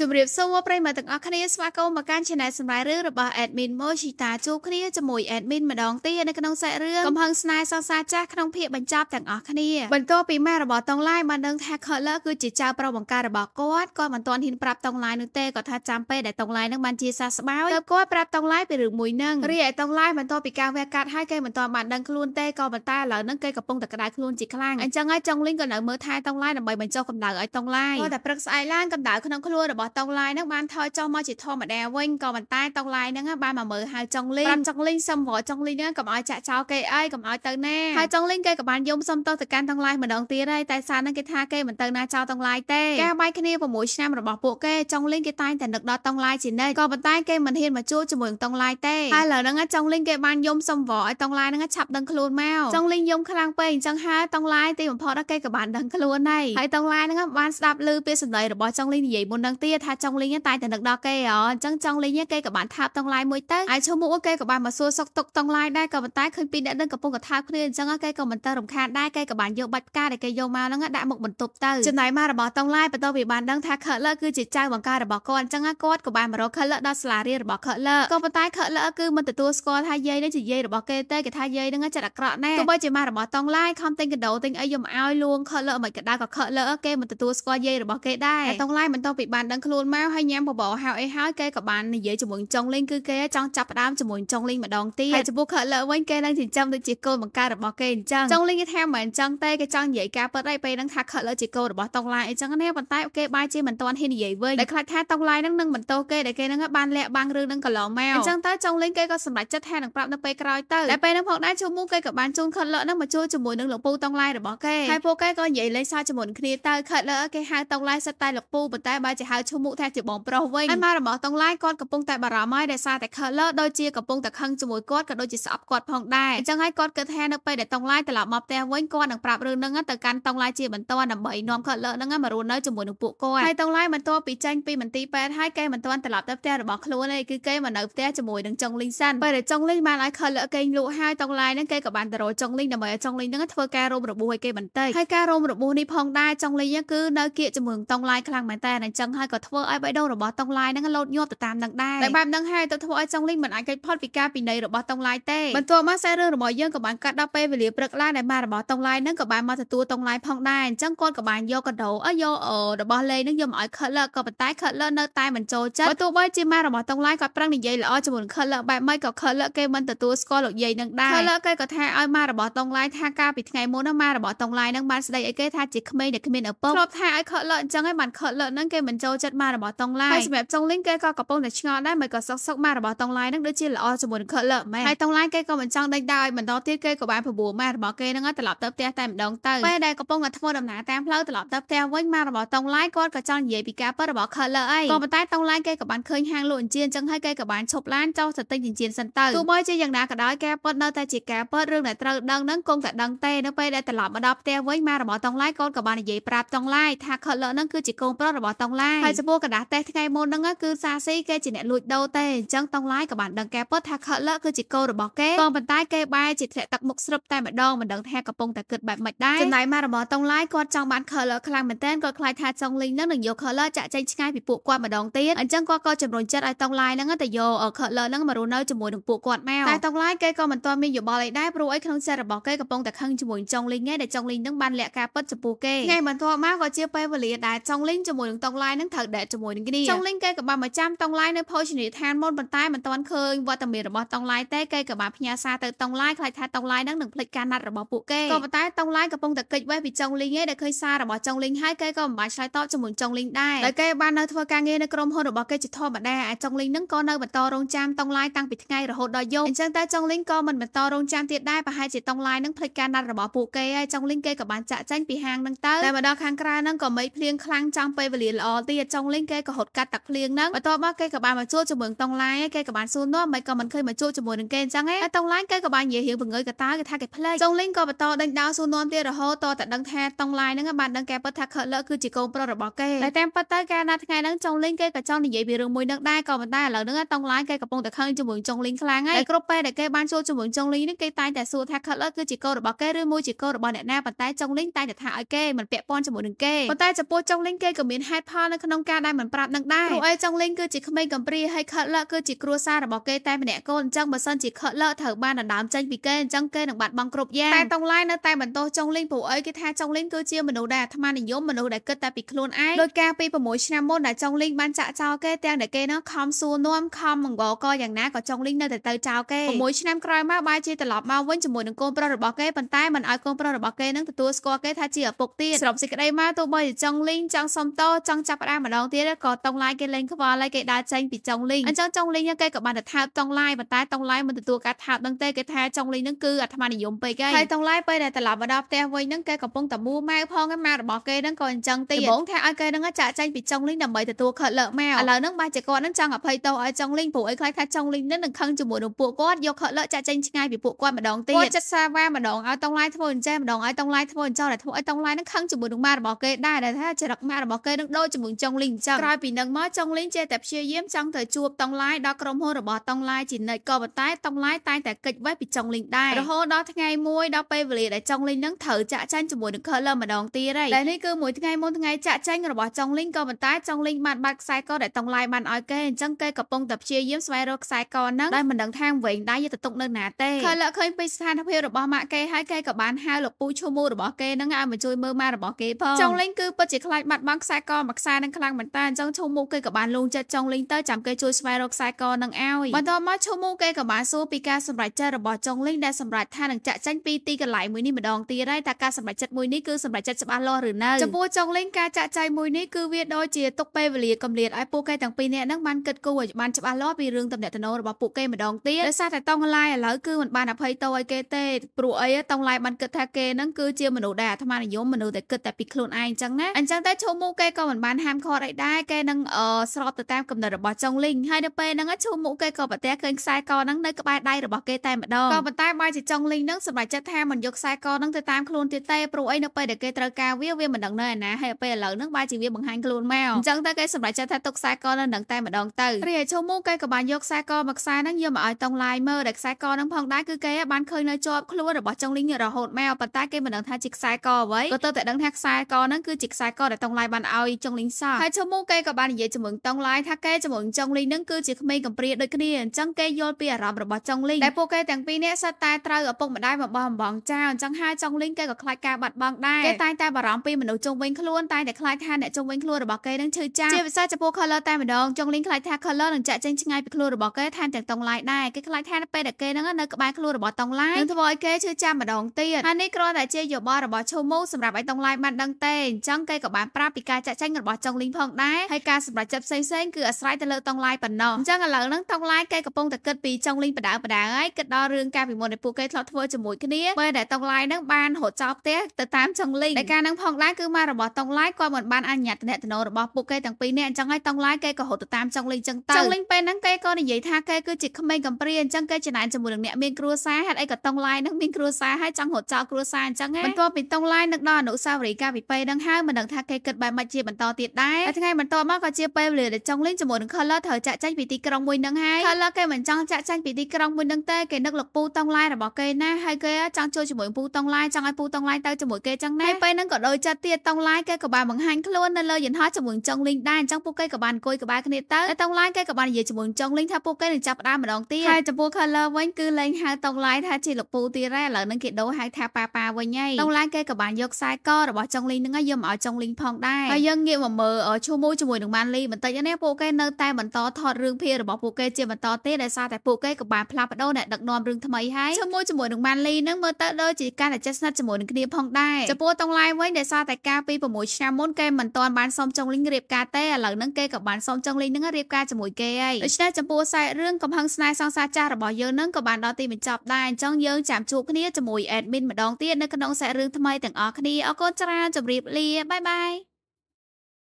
ជម្រាបសួរប្រិយមិត្តទាំងអស់គ្នាស្វាគមន៍មកកាន់ Channel សម្រាប់រឿងរបស់ Admin Mochita ជួបគ្នាជាមួយ Admin ម្ដងទៀតនៅក្នុងសាច់រឿងកំហឹងស្នេហ៍សសាចាស់ក្នុងភាគបញ្ចប់ទាំងអស់គ្នាបន្ទាប់ពីម៉ែរបស់តុងឡាយបានដឹងថា Color គឺជាចៅប្រុសបង្ការរបស់គាត់គាត់មិនទាន់ហ៊ានប្រាប់តុងឡាយនោះទេគាត់ថាចាំពេលដែលតុងឡាយនឹងបានជាសះស្បើយទៅគាត់ប្រាប់តុងឡាយពីរឿងមួយនឹងរីឯតុងឡាយបន្ទាប់ពីការវះកាត់ហើយគេមិនទាន់បានដឹងខ្លួនទេក៏ប៉ុន្តែឥឡូវនឹងគេកំពុងតែក្តៅខ្លួនជាខ្លាំងអញ្ចឹងហើយចុងលីងក៏នៅមើលថែតុងឡាយដើម្បីបញ្ចុះកម្ដៅឲ្យតុងឡាយគាត់តែព្រឹកស្អែកឡើងកម្ដៅក្នុងខ្លួនរបស់របស់តុកឡាយហ្នឹងបានថយចុះមកជាធម្មតាវិញក៏ប៉ុន្តែតុកឡាយហ្នឹងបានមកមើលហៅចុងលីងចុងលីងសុំរកចុងលីងហ្នឹងកុំឲ្យចាក់ចោលគេអីកុំឲ្យទៅណាហើយចុងលីងគេក៏បានយំសុំទោសទៅកាន់តុកឡាយម្ដងទៀតហើយតែសារហ្នឹងគេថាគេមិនទៅណាចោលតុកឡាយទេការបាយគ្នា6ឆ្នាំរបស់ពួកគេចុងលីងគេតែងតែនឹកដល់តុងឡាយជានិច្ចក៏ប៉ុន្តែគេមិនហ៊ានមកជួបជាមួយនឹងតុងឡាយទេហើយឥឡូវហ្នឹងចុងលីងគេបានយំសំវរឲ្យតុងឡាយហ្នឹងឆាប់ដឹងខ្លួនមកចុងលីងយំខ្លាំងពេកអញ្ចឹងហើយតុងឡាយទីបំផុតគេក៏បានដឹងខ្លួនដែរហើយតុងឡាយហ្នឹងបានស្ដាប់ឮពាក្យសម្ដីរបស់ចុងលីងនិយាយមុនហ្នឹងទៀតថាចុងលីងតែតែនឹកដល់គេអអញ្ចឹងចុងលីងគេក៏បានថាបតុងឡាយមួយទៅហើយឈូមុខគេក៏បានមកសួរសុកទុកតុងឡាយដែរក៏ប៉ុន្តែឃើញពីអ្នកនឹងកំពុងកថាបគ្នាអញ្ចឹងគេក៏មិនទៅរំខានដែរគេក៏បានយកបាច់ផ្កាដែលគេយកមកហ្នឹងដាក់មកបន្ទប់ទៅចំណែកម៉ារបស់តុងឡាយបន្ទាប់ពីបានដឹងថាខើលឺគឺជាចៅបង្ការរបស់គាត់អញ្ចឹងគាត់ក៏បានមករកខើលឺដល់សាលារៀនរបស់ខើលឺក៏ប៉ុន្តែខើលឺគឺមិនទទួលស្គាល់ថាយាយនេះជាយាយរបស់គេទេគេថាយាយហ្នឹងចិត្តអាក្រក់ណាស់ទោះបីជាម៉ារបស់តុងឡាយខំទិញកដោទិញអីយកមកឲ្យលួងខើលឺមិនក៏ដែរក៏ខើលឺគេមិនទទួលស្គាល់យាយរបស់គេដែរតុងឡាយមិនតបពីបានដឹងខ្លួនមកហើយញ៉ាំបបរហៅអីហើយគេក៏បាននិយាយជាមួយចុងលេងគឺគេចង់ចាប់ផ្ដើមជាមួយចុងលេងម្ដងទៀតហើយចំពោះខលើវិញគេនឹងចិញ្ចឹមដូចជាកូនបង្ការរបស់គេអញ្ចឹងចុងលេងគេថាមិនអញ្ចឹងទេគេចង់និយាយការពិតអីពេលហ្នឹងថាខលើជាកូនរបស់តុងឡាយអីចឹងណាប៉ុន្តែគេបាយជាមិនទាន់ហ៊ាននិយាយវិញដែលខ្លាចថាតុងឡាយហ្នឹងនឹងបន្តគេដែលគេហ្នឹងបានលាក់បាំងរឿងហ្នឹងកន្លងមកអញ្ចឹងទៅចុងលេងគេក៏សម្រេចចិត្តថានឹងប្រាប់នៅពេលក្រោយទៅតែពេលហ្នឹងផងដែរជួមូគេក៏បានជូនខលើហ្នឹងមកជួយជាមួយនឹងលោកពូតុងឡាយរបស់គេហើយពួកគេក៏និយាយលេងសើចជាមួយគ្នាទៅខលើគេហៅតុងឡាយសិតតែលោកពូប៉ុន្តែបើជាហៅឈ្មោះថាជាបងប្រុសវិញហើយម៉ែរបស់តុងឡាយគាត់កំពុងតែបារម្ភហើយដោយសារតែ Color ដូចជាកំពុងតែខឹងជាមួយគាត់ក៏ដូចជាស្អប់គាត់ផងដែរអញ្ចឹងហើយគាត់គិតថានៅពេលដែលតុងឡាយត្រឡប់មកផ្ទះវិញគាត់នឹងប្រាប់រឿងហ្នឹងទៅកាន់តុងឡាយជាបន្តដើម្បីនាំ Color ហ្នឹងមករស់នៅជាមួយនឹងពួកគាត់ហើយតុងឡាយមិនទាន់ពីចេញពីមន្ទីរពេទ្យហើយគេមិនទាន់ត្រឡប់ទៅផ្ទះរបស់ខ្លួនទេគឺគេមកនៅផ្ទះជាមួយនឹងចុងលីងសិនពេលដែលចុងលីងបានឲ្យ Color គេងលក់ហើយតុងឡាយហ្នឹងគេក៏បានទៅរកចុងលីងដើម្បីឲ្យចុងលីងហ្នឹងធ្វើការរោមរបួសឲ្យគេបន្តិចហើយការរោមរបួសនេះផងដែរចុងលីងគឺនៅគៀកជាមួយនឹងតុងឡាយខ្លាំងមែនតើអញ្ចឹងហើយក៏ធ្វើឲ្យបេះដូងរបស់តុងឡាយនឹងលោតញាប់ទៅតាមនឹងដែរតែបែបហ្នឹងហើយទៅធ្វើឲ្យចុងលីងមិនអាចគេចផុតពីការពិន័យរបស់តុងឡាយទេបន្ទាប់មកខ្សែរឿងរបស់យើងក៏បានកាត់ដល់ពេលវេលាព្រឹកឡើងដែលម៉ារបស់តុងឡាយនឹងក៏បានមកទទួលតុងឡាយផងដែរអញ្ចឹងគាត់ក៏បានយកកណ្ដូរអើយករបស់លេងនឹងយកមកឲ្យខិតលើក៏ប៉ុន្តែខិតលើនៅ តែមិនចូលចិត្តបើទោះបីជាម៉ារបស់តុងឡាយគាត់ប្រឹងនិយាយល្អជាមួយខិតលើបែបម៉េចក៏ខិតលើគេមិនទទួលស្គាល់លោកយាយនឹងដែរខិតលើគេក៏ថាឲ្យម៉ារបស់តុងឡាយថាការពីថ្ងៃមុននោះម៉ារបស់តុងឡាយនឹងបានស្ដីឲ្យគេថាជាក្មេងដែលគ្មានឪពុកធ្លាប់ថាឲ្យខិតលើអញ្ចឹងឲ្យបានខិតលើនឹងគេមិនចូលចិត្តចិត្តម៉ារបស់តុងឡាយហើយសម្រាប់តុងលីងគេក៏កំពុងតែឆ្ងល់ដែរមិនក៏សុកសុកម៉ារបស់តុងឡាយនឹងដូចជាល្អជាមួយនឹងខលមែនហើយតុងឡាយគេក៏មិនចង់ដេញដោលឲ្យបន្តទៀតគេក៏បានប្រមូលម៉ារបស់គេនឹងត្រឡប់ទៅផ្ទះតែម្ដងទៅពេលដែលកំពុងតែធ្វើដំណើរតាមផ្លូវត្រឡប់ទៅផ្ទះវិញម៉ារបស់តុងឡាយគាត់ក៏ចង់និយាយពីការពិតរបស់ខលអីក៏ប៉ុន្តែតុងឡាយគេក៏បានឃើញហាងលក់ចិញ្ចៀនចឹងហើយគេក៏បានឈប់ឡានចោលទៅទិញចិញ្ចៀនសិនទៅទោះបីជាយ៉ាងណាក៏ដោយការពិតនៅតែជាការពិតរឿងដែលត្រូវដឹងនឹងគង់តែដឹងទេនៅពេលដែលត្រឡប់មកដល់ផ្ទះវិញម៉ារបស់តុងឡាយកូនក៏បាននិយាយប្រាប់តុងឡាយថាខលនឹងគឺជាកូនប្រុសរបស់តុងឡាយហើយចំពោះกระดาษតេសថ្ងៃមុនហ្នឹងគឺសាស៊ីគេជាអ្នកលួចដូរទេអញ្ចឹងតុងឡាយក៏បានដឹងការពិតថាខលគឺជាកូនរបស់គេក៏ប៉ុន្តែគេបែរជាធ្លាក់ទឹកមុខស្រឹបតែម្ដងមិនដឹងថាកំពុងតែគិតបែបម៉េចដែរចំណាយមករបស់តុងឡាយគាត់ចង់បានខលខ្លាំងមែនទែនគាត់ខ្លាចថាចុងលីងហ្នឹងនឹងយកខលចាក់ចេញឆ្ងាយពីពួកគាត់ម្ដងទៀតអញ្ចឹងគាត់ក៏ជំរុញចិត្តឲ្យតុងឡាយហ្នឹងទៅយកខលហ្នឹងមករស់នៅជាមួយនឹងពួកគាត់មកតែតុងឡាយគេក៏មិនទាន់មានយោបល់អីដែរព្រោះអីក្នុងចិត្តរបស់គេកំពុងតែខឹងជាមួយចុងលីងឯងដែលចុងលីងហ្នឹងបានលាក់ការពិតចំពោះគេថ្ងៃបន្ទាប់មកក៏ជាពេលវេលាដែលចុងលីងជាមួយនឹងតុងឡាយហ្នឹងត្រូវដាក់ជាមួយនឹងគ្នាចុងលេងគេក៏បានមកចាំតុងឡាយនៅភោជនីយដ្ឋានមុនប៉ុន្តែមិនទាន់ឃើញវត្តមានរបស់តុងឡាយទេគេក៏បានផ្ញើសារទៅតុងឡាយខ្លាចថាតុងឡាយនឹងនឹងភ្លេចការណាត់របស់ពួកគេក៏ប៉ុន្តែតុងឡាយកំពុងតែគេចវេះពីចុងលេងឯងដែលឃើញសាររបស់ចុងលេងហើយគេក៏មិនបានឆ្លើយតបជាមួយចុងលេងដែរដោយគេបាននៅធ្វើការងារនៅក្រុមហ៊ុនរបស់គេជាធម្មតាឯចុងលេងនឹងក៏នៅបន្តរងចាំតុងឡាយតាំងពីថ្ងៃរហូតដល់យប់អញ្ចឹងតែចុងលេងក៏មិនបន្តរងចាំទៀតដែរប្រហែលជាតុងឡាយនឹងភ្លេចការណាត់របស់ពួកគេហើយចុងលេងគេក៏បានចាក់ចែងពីហាងនឹងទៅតែមកដល់ខាងក្រៅនឹងក៏មេឃភ្លៀងខ្លាំងចង់ពេលវេលាល្អទៀតចុងុងលីងគេក៏ហត់កាត់ទឹកភ្លៀងហ្នឹងបន្ទាប់មកគេក៏បានមកជួបជាមួយតុងឡាយគេក៏បានសួរនោះមិនក៏មិនឃើញមកជួបជាមួយនឹងគេអញ្ចឹងឯងតុងឡាយគេក៏បាននិយាយរឿងបង្ងើយកតាគេថាគេភ្លេចតុងលីងក៏បន្តដេញដោលសួរនោះទៀតរហូតតតែដឹងថាតុងឡាយហ្នឹងបានដឹងគេពិតថាខឺលើគឺជាកូនប្រុសរបស់គេតែតាមពិតទៅការណាថ្ងៃហ្នឹងចុងលីងគេក៏ចង់និយាយពីរឿងមួយនឹងដែរក៏ប៉ុន្តែឥឡូវហ្នឹងតុងឡាយគេកំពុងតែខឹងជាមួយចុងលីងខ្លាំងហើយតែគ្រប់ពេលដែលគេបានជួបជាមួយចុងលីងហ្នឹងគេតែងតែសួរថាខឺលើគឺជាកូនរបស់គេឬមួយជាកូនរបស់អ្នកណាប៉ុន្តែចុងលីងតែងតែថាឲ្យគេមិនពាក់ព័ន្ធជាមួយនឹងគេប៉ុន្តែចំពោះចុងលីងគេក៏មានហេតុផលនៅក្នុងការដែលមិនប្រាប់នឹងដែរព្រោះអីចុងលីងគឺជាក្មេងកំព្រាហើយខិតលកគឺជាគ្រួសាររបស់គេតែម្នាក់កូនអញ្ចឹងបើសិនជាខិតលកត្រូវបានដណ្ដើមចេញពីគេអញ្ចឹងគេនឹងបាត់បង់គ្រប់យ៉ាងតែតុងឡាយនៅតែបន្តចុងលីងព្រោះអីគេថាចុងលីងគឺជាមនុស្សដែលអាត្មានិយមមនុស្សដែលគិតតែពីខ្លួនឯងដោយការពី6ឆ្នាំមុនដែលចុងលីងបានចាក់ចោលគេទាំងដែលគេនោះខំសួរនាំខំមង្វរកយ៉ាងណាក៏ចុងលីងនៅតែទៅចោលគេ6ឆ្នាំក្រោយមកបាយជាត្រឡប់មកវិញជាមួយនឹងកូនប្រុសរបស់គេប៉ុន្តែមិនឲ្យកូនប្រុសរបស់គេនឹងទទួលស្គាល់គេថាជាឪពុកទៀតសរុបសេចក្តីមកទោះបីចុងលីងចង់សុំតោចង់ចាប់ផ្ដើមម្ដងទៀតក៏តុងឡាយគេលេងខ្វល់ហើយគេដើរចេញពីចុងលីងអញ្ចឹងចុងលីងគេក៏បានតែថើបតុងឡាយប៉ុន្តែតុងឡាយមិនទទួលការថើបនឹងទេគេថាចុងលីងនឹងគឺអាត្មានិយមពេកហើយហើយតុងឡាយពេលដែលត្រឡប់មកដល់ផ្ទះវិញនឹងគេកំពុងតែមួម៉ៅផងឯម៉ែរបស់គេនឹងក៏អញ្ចឹងទៀតដំបងថាឲ្យគេនឹងចាក់ចែងពីចុងលីងដើម្បីទទួលខិតលើកមកឥឡូវនឹងបាជាគាត់នឹងចង់អភ័យទោសឲ្យចុងលីងព្រោះអីខ្លាចថាចុងលីងនឹងនឹងខឹងជាមួយនឹងពួកគាត់យកខិតលើកចាក់ចែងឆ្ងាយពីពួកគាត់ម្ដងទៀតគាត់ចិត្តសាវ៉ាម្ដងឲ្យតុងឡាយធ្វើអញ្ចឹងម្ដងឲ្យតុងឡាយធ្វើអញ្ចឹងតែធ្វើឲ្យតុងឡាយនឹងខឹងជាមួយនឹងម៉ែរបស់គេដែរដែលថាចរិតម៉ែរបស់គេនឹងដូចជាមួយចុងលីងអញ្ចឹងក្រោយពីនឹងមកចុងលីងចេះតែព្យាយាមចង់ទៅជួបតុងឡាយដល់ក្រុមហ៊ុនរបស់តុងឡាយជានិច្ចក៏ប៉ុន្តែតុងឡាយតែងតែគេចវេះពីចុងលីងដែររហូតដល់ថ្ងៃមួយដល់ពេលវេលាដែលចុងលីងនឹងត្រូវចាក់ចាញ់ជាមួយនឹងខលម្ដងទៀតហើយតែនេះគឺមួយថ្ងៃមុនថ្ងៃចាក់ចាញ់របស់ចុងលីងក៏ប៉ុន្តែចុងលីងបានបាត់ខ្សែកដែលតុងឡាយបានឲ្យគេអញ្ចឹងគេកំពុងតែព្យាយាមស្វែងរកខ្សែកហ្នឹងដែលមិនដឹងថាវិញដែរយកទៅទុកនៅណាទេខលឃើញពីស្ថានភាពរបស់ម៉ាក់គេហើយគេក៏បានហៅលោកពូឈូមូរបស់គេហ្នឹងឲ្យមកជួយមើលម៉ារបស់គេផងចុងលីងគឺពិតជាខ្លាចបាត់បង់ខ្សែកមួយខ្សែនឹងខ្លាំងលាំងមែនតើអញ្ចឹងឈូមូគេក៏បានលងចិត្តចង់លេងទៅចាំគេជួយស្វែងរកខ្សែកនឹងឲ្យបន្ទាប់មកឈូមូគេក៏បានសួរពីការសម្រេចចិត្តរបស់ចុងលេងដែលសម្រេចថានឹងចាក់ចាញ់ពីទីកន្លែងមួយនេះម្ដងទៀតហើយតើការសម្រេចចិត្តមួយនេះគឺសម្រេចចិត្តច្បាស់លាស់ឬនៅចំពោះចុងលេងការចាក់ចែងមួយនេះគឺវាដូចជាទុកពេលវេលាកំលៀតឲ្យពួកគេទាំងពីរនាក់ហ្នឹងបានគិតគូរឲ្យបានច្បាស់លាស់ពីរឿងតំណែងតំណងរបស់ពួកគេម្ដងទៀតដោយសារតែតង់ឡាយឥឡូវគឺមិនបានអភ័យទោសឲ្យគេទេព្រោះអីតង់ឡាយបានគិតថាគេហ្នឹងគឺជាមនុស្សដែលអាត្មានិយមមនុស្សដែលគិតតែពីខ្លួនឯងអញ្ចឹងណាអញ្ចឹងតែឈូមូគេក៏មិនបានហាមឃាត់តអីដែរគេនឹងស្របទៅតាមកំណត់របស់ចុងលីងហើយនៅពេលហ្នឹងឈូមុខគេក៏ប្រទះឃើញខ្សែកហ្នឹងនៅក្បែរដៃរបស់គេតែម្ដងក៏ប៉ុន្តែបើជាចុងលីងហ្នឹងសម្រេចចិត្តថាមិនយកខ្សែកហ្នឹងទៅតាមខ្លួនទៀតទេព្រោះអីនៅពេលដែលគេត្រូវការវាវាមិនដឹងនៅឯណាហើយពេលឥឡូវហ្នឹងបើជាវាបង្ហាញខ្លួនមកអញ្ចឹងតែគេសម្រេចចិត្តថាទុកខ្សែកនៅនឹងតែម្ដងទៅរីឯឈូមុខគេក៏បានយកខ្សែកមកខ្សែហ្នឹងយកមកឲ្យតុងឡាយមើលដែលខ្សែកហ្នឹងផងដែរគឺគេបានឃើញនៅជាប់ខ្លួនរបស់ចុងលីងរហូតមកប៉ុន្តែគេមិនដឹងថាជាខ្សែកអ្វីក៏ទៅតែដឹងថាខ្សែកហ្នឹងគឺជាខ្សែកដែលតុងឡាយបានឲ្យចុងលីងសោះហើយយឈប់មកគេក៏បាននិយាយជាមួយតុងឡាយថាគេជាមួយចុងលីនឹងគឺជាក្មេងកំព្រាដូចគ្នាអញ្ចឹងគេយល់ពីអារម្មណ៍របស់ចុងលីដែលពួកគេទាំងពីរនាក់សិតតែត្រូវឪពុកម្ដាយរបស់អំបងចៅអញ្ចឹងហើយចុងលីគេក៏ខ្លាចការបាត់បង់ដែរគេតែងតែបារម្ភពីមនុស្សជុំវិញខ្លួនតែតែខ្លាចថាអ្នកជុំវិញខ្លួនរបស់គេនឹងឈឺចាប់ជាពិសេសចំពោះ Color តែម្ដងចុងលីខ្លាចថា Color នឹងចាក់ចែងឆ្ងាយពីខ្លួនរបស់គេថែមទាំងតុងឡាយដែរគេខ្លាចថាពេលដែលគេនឹងនៅក្បែរខ្លួនរបស់តុងឡាយនឹងធ្វើឲ្យគេឈឺចាប់ម្ដងទៀតហើយនេះគ្រាន់តែជាយោបល់របស់ឈូមូសម្រាប់ឲ្យតុងឡាយបានដឹងទេអញ្ចឹងគេក៏បានប្រាប់ពីការចាក់ចែងរបស់ចុងលីផងផងដែរហើយការសម្រេចចិត្តផ្សេងៗគឺអាស្រ័យទៅលើតុងឡាយប៉ុណ្ណោះអញ្ចឹងឥឡូវហ្នឹងតុងឡាយគេកំពុងតែគិតពីចុងលីងបដៅបដៅហើយគិតដល់រឿងការពីមុនដែលពួកគេធ្លាប់ធ្វើជាមួយគ្នាពេលដែលតុងឡាយហ្នឹងបានរត់ចោលផ្ទះទៅតាមចុងលីងតែការហ្នឹងផងដែរគឺមករបស់តុងឡាយគាត់មិនបានអនុញ្ញាតតំណែងរបស់ពួកគេទាំងពីរនាក់អញ្ចឹងហើយតុងឡាយគេក៏រត់ទៅតាមចុងលីងអញ្ចឹងទៅចុងលីងពេលហ្នឹងគេក៏និយាយថាគេគឺជាក្មេងកំព្រាអញ្ចឹងគេចំណានជាមួយនឹងអ្នកមានគ្រួសារហេតុអីក៏តុងឡាយហ្នឹងមានគ្រួសារហើយចង់រត់ចោលគ្រួសារអញ្ចឹងហ៎បន្ទាប់ពីតុងឡាយនឹកដល់អនុសាវរីយ៍កាពិបេហ្នឹងហើយមិនដឹងថាគេគិតបែបម៉េចជាបន្តទៀតដែរឯថ្ងៃបន្ទាប់មកក៏ជាពេលវេលាដែលចង់លេងជាមួយនឹង Color ត្រូវចាក់ចែងពីទីក្រុងមួយនឹងហើយ Color គេមិនចង់ចាក់ចែងពីទីក្រុងមួយនឹងទេគេនឹកលោកពូតុងឡាយរបស់គេណាហើយគេចង់ជួយជាមួយពូតុងឡាយចង់ឲ្យពូតុងឡាយទៅជាមួយគេចឹងណាពេលហ្នឹងក៏ដូចចិត្តទៀតតុងឡាយគេក៏បានបង្ហាញខ្លួននៅលើយន្តហោះជាមួយចុងលីងដែរអញ្ចឹងពួកគេក៏បានអង្គុយក្បែរគ្នាទៅតុងឡាយគេក៏បាននិយាយជាមួយចុងលីងថាពួកគេនឹងចាប់ផ្ដើមម្ដងទៀតហើយចំពោះ Color វិញគឺលេងហៅតុងឡាយថាជាលោកពូទៀតដែរឥឡូវហ្នឹងគេដូរហៅថាប៉ាប៉ាវិញហើយតុងឡាយគេក៏បានយកខ្សែករបស់ចុងលីងហ្នឹងឲ្យយកមកឲ្យចុងលីងផងដែរហើយយើងងាកមកមើលឈូមួយជាមួយនឹងម៉ាន់លីបន្តិចនេះពួកគេនៅតែបន្តថតរឿងភាគរបស់ពួកគេជាបន្តទេដែលសារតែពួកគេក៏បានផ្លាស់ប្ដូរអ្នកដឹកនាំរឿងថ្មីហើយឈូមួយជាមួយនឹងម៉ាន់លីនឹងមើលទៅដូចជាការតែចិត្តស្និទ្ធជាមួយនឹងគ្នាផងដែរចំពោះតុងឡាយវិញដែលសារតែការពី6ឆ្នាំមុនគេមិនទាន់បានសុំចុងលីងរៀបការទេឥឡូវហ្នឹងគេក៏បានសុំចុងលីងហ្នឹងរៀបការជាមួយគេហើយដូច្នេះចំពោះខ្សែរឿងកំហឹងស្នេហ៍សង្សារចាស់របស់យើងហ្នឹងក៏បានដល់ទីបញ្ចប់ដែរអញ្ចឹងយើងចាំជួបគ្នាជាមួយ admin ម្ដងទៀតនៅក្នុងខ្សែរឿងថ្មីទាំងអស់គ្នាអរគុណច្រើនជម្រាបលាបាយបាយ